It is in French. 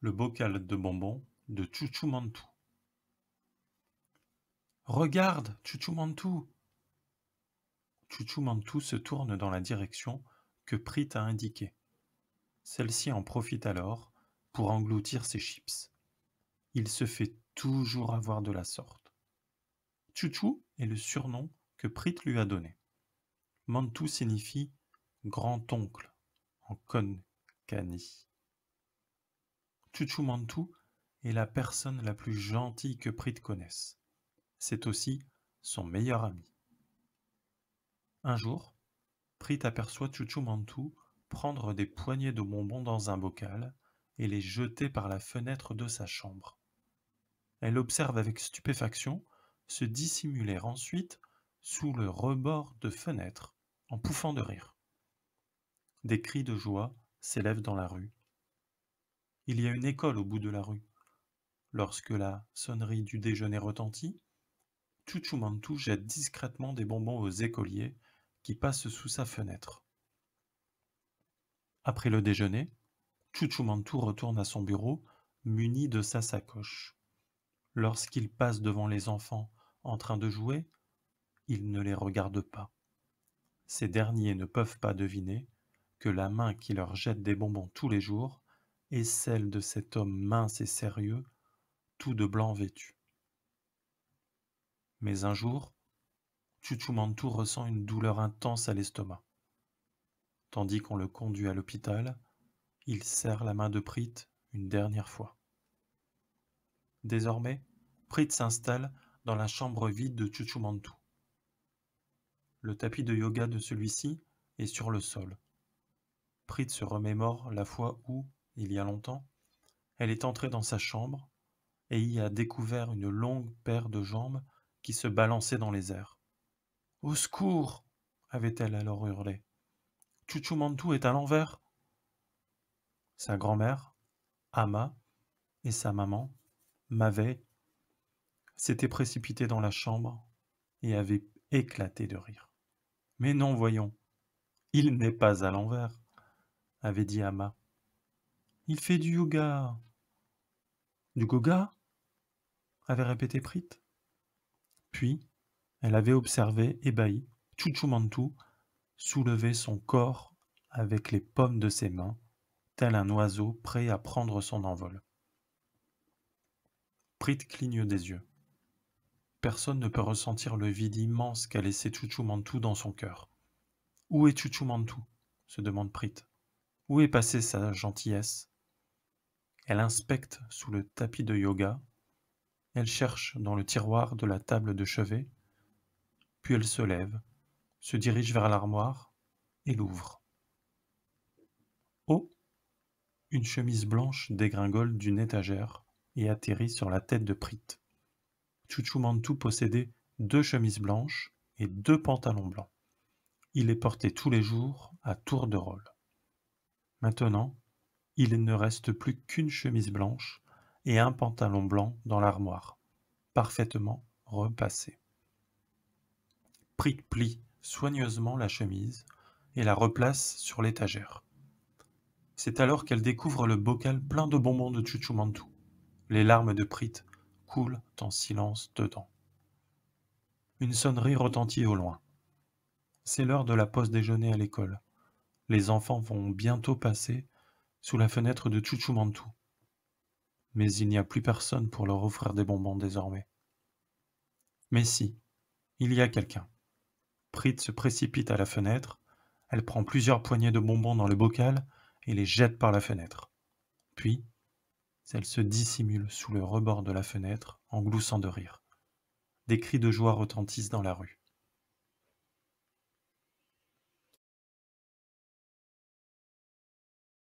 Le bocal de bonbons de Mantou. « Regarde, Chuchu Mantou se tourne dans la direction que Prit a indiquée. Celle-ci en profite alors pour engloutir ses chips. Il se fait toujours avoir de la sorte. Chuchu est le surnom que Prit lui a donné. Mantou signifie grand-oncle en Konkani. Mantou est la personne la plus gentille que Prit connaisse. C'est aussi son meilleur ami. Un jour, Prit aperçoit Mantou prendre des poignées de bonbons dans un bocal et les jeter par la fenêtre de sa chambre. Elle observe avec stupéfaction se dissimuler ensuite sous le rebord de fenêtre en pouffant de rire. Des cris de joie s'élèvent dans la rue il y a une école au bout de la rue. Lorsque la sonnerie du déjeuner retentit, Mantou jette discrètement des bonbons aux écoliers qui passent sous sa fenêtre. Après le déjeuner, Mantou retourne à son bureau muni de sa sacoche. Lorsqu'il passe devant les enfants en train de jouer, il ne les regarde pas. Ces derniers ne peuvent pas deviner que la main qui leur jette des bonbons tous les jours et celle de cet homme mince et sérieux, tout de blanc vêtu. Mais un jour, Chuchumantu ressent une douleur intense à l'estomac. Tandis qu'on le conduit à l'hôpital, il serre la main de Prit une dernière fois. Désormais, Prit s'installe dans la chambre vide de Chuchumantu. Le tapis de yoga de celui-ci est sur le sol. Prit se remémore la fois où, il y a longtemps, elle est entrée dans sa chambre et y a découvert une longue paire de jambes qui se balançaient dans les airs. Au secours avait-elle alors hurlé. Chuchumantu est à l'envers. Sa grand-mère, Ama, et sa maman, Mave, s'étaient précipitées dans la chambre et avaient éclaté de rire. Mais non, voyons, il n'est pas à l'envers, avait dit Ama. Il fait du yoga. Du goga avait répété Prit. Puis, elle avait observé, ébahie, Mantou soulever son corps avec les pommes de ses mains, tel un oiseau prêt à prendre son envol. Prit cligne des yeux. Personne ne peut ressentir le vide immense qu'a laissé Mantou dans son cœur. Où est Mantou ?» se demande Prit. Où est passée sa gentillesse elle inspecte sous le tapis de yoga, elle cherche dans le tiroir de la table de chevet, puis elle se lève, se dirige vers l'armoire et l'ouvre. Oh Une chemise blanche dégringole d'une étagère et atterrit sur la tête de Prit. Mantu possédait deux chemises blanches et deux pantalons blancs. Il les portait tous les jours à tour de rôle. Maintenant, il ne reste plus qu'une chemise blanche et un pantalon blanc dans l'armoire, parfaitement repassé. Prit plie soigneusement la chemise et la replace sur l'étagère. C'est alors qu'elle découvre le bocal plein de bonbons de Chuchumantou. Les larmes de Prit coulent en silence dedans. Une sonnerie retentit au loin. C'est l'heure de la pause déjeuner à l'école. Les enfants vont bientôt passer sous la fenêtre de Chouchou-Mantou. Mais il n'y a plus personne pour leur offrir des bonbons désormais. Mais si, il y a quelqu'un. Prit se précipite à la fenêtre, elle prend plusieurs poignées de bonbons dans le bocal et les jette par la fenêtre. Puis, elle se dissimule sous le rebord de la fenêtre en gloussant de rire. Des cris de joie retentissent dans la rue.